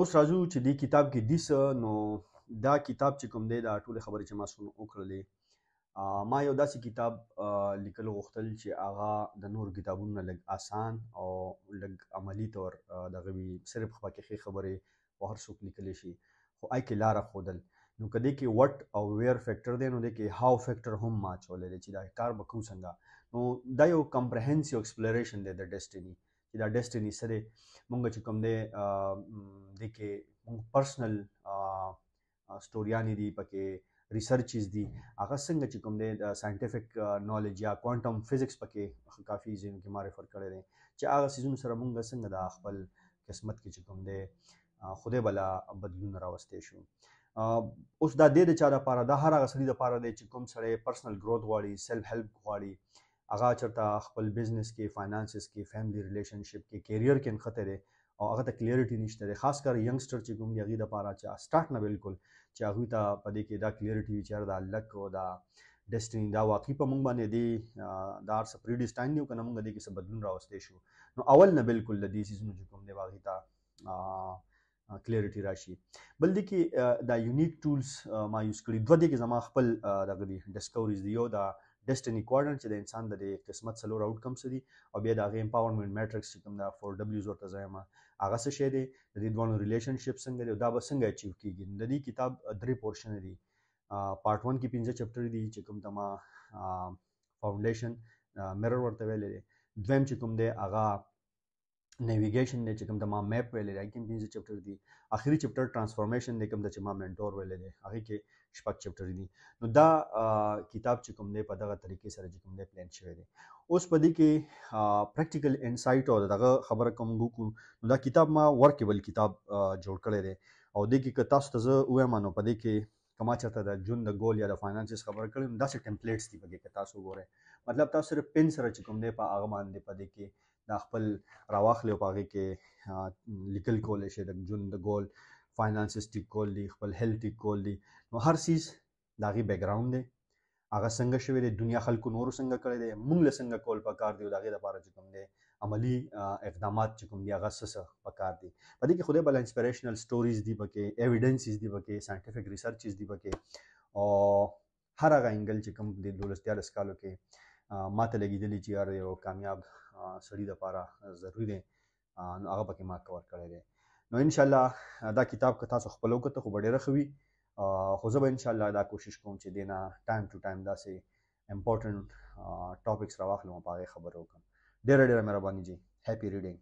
اوس راځو چې دې کتاب کې دیس نو دا کتاب چې کوم دی دا ټول خبرې چې ما سونو وکړلې ما یو داسې کتاب لیکل غوښتل چې هغه د نور کتابونو لګ آسان او لګ عملی طور دغه وی صرف خپل خبرې په هر څوک لیکلی شي خو آی کې لار خودل نو کدی کې وټ او ویئر فیکٹر دی نو د کې هاو فیکٹر هم ما چولې چې دا کار وکړو څنګه نو دا یو کمپریهنسیو ایکسپلوریشن دی د ډیسټینی چې دا ډیسټینی سره مونږ چې کوم دی د کې مونږ پرسنل سټوریانی دی پکې ریسرچز دي هغه څنګه چې کوم دی د ساينټیفیک نالج یا کوانټم فزکس پکې کافي زین کې معرفت کړی دی چې هغه سيزون سره مونږ څنګه د خپل قسمت کې چې کوم دی خوده بلا بدلون راوستي شو اوس دا د چا لپاره د هر هغه سړي لپاره دی چې کوم سړی پرسنل گروث غواړي سیلف هیلپ غواړي هغه چرته خپل بزنس کې فاینانسز کې فیملی ریلیشنشپ کې کیریئر کې انخته دي او هغه ته کلیریټي نشته ده خاص کر ینګستر چې کوم یغي د پاره چې سٹارټ نه بالکل چې هغه ته پدې کې دا کلیریټي وچار دا لک او دا ډیسټینی دا واقعي په مونږ باندې دی دا ارس پری ډیسټاین دی کنه مونږ دې کې څه بدلون راوستي شو نو اول نه بالکل د دې سیزن چې کوم دی واغی ته کلیریټي راشي بل دي کې دا یونیک ټولز ما یوز کړی دوه دي کې زما خپل دغه دي ډیسکوریز دی یو دا ډیسټنی کوارډنټ چې د انسان د قسمت سلور آوټکمس دي او بیا د هغه امپاورمنت میټرکس چې کوم دا 4 دبليوز ورته ځایما هغه څه شه دي د دې دوه ریلیشنشپ څنګه دی دا به څنګه اچیو کیږي د دې کتاب درې پورشن دي پارت 1 کې پنځه چپټر دي چې کوم تما فاونډیشن میرر ورته ویل دي دویم چې کوم دی هغه نیویګیشن دی چې کوم د ما میپ ویلې دی کوم پنځه چپټر دی اخري چپټر ترانسفورمیشن دی کوم د چې ما منټور ویلې دی هغه کې شپږ چپټر دی نو دا کتاب چې کوم دی په دغه طریقې سره چې کوم دی پلان شوی دی اوس په دې کې پریکټیکل انسایټ او دغه خبره کوم وکړو نو دا کتاب ما ورکیبل کتاب جوړ کړی دی او دې کې که تاسو ته زه وایم نو په دې کې کما چرته د جون د ګول یا د فاینانسز خبر کړم دا څه ټمپلیټس دي پکې تاسو ګوره مطلب تاسو صرف پین سره چې کوم دی په هغه باندې پدې کې دا خپل راواخلې او پاغي کې لیکل کول شي د جون د ګول فاینانسز ټیک کول دي خپل هیلث ټیک کول دي نو هر سیس داغي بیک گراوند دی هغه څنګه شوی دی دنیا خلکو نور څنګه کړی دی مونږ له څنګه کول پکار دی داغه لپاره چې کوم دی عملی اقدامات چې کوم دی هغه سس پکار دی په دې کې خوده بل انسپیریشنل سټوریز دی پکې ایویډنسز دی پکې ساينټیفیک ریسرچز دی پکې او هر هغه انګل چې کوم دی دولستیا لسکالو کې ماته لګیدلی چې یار یو کامیاب سړی د پاره ضروری دی نو هغه پکې ما کور کړی دی نو ان شاء الله دا کتاب که تاسو خپل وکړه خو ډیره خوي خو زه به ان شاء الله دا کوشش کوم چې دینا ټایم ټو ټایم دا سه امپورټنٹ ټاپکس راوخلم او پاره خبرو کوم ډیره ډیره مهرباني جی هپی ریډینګ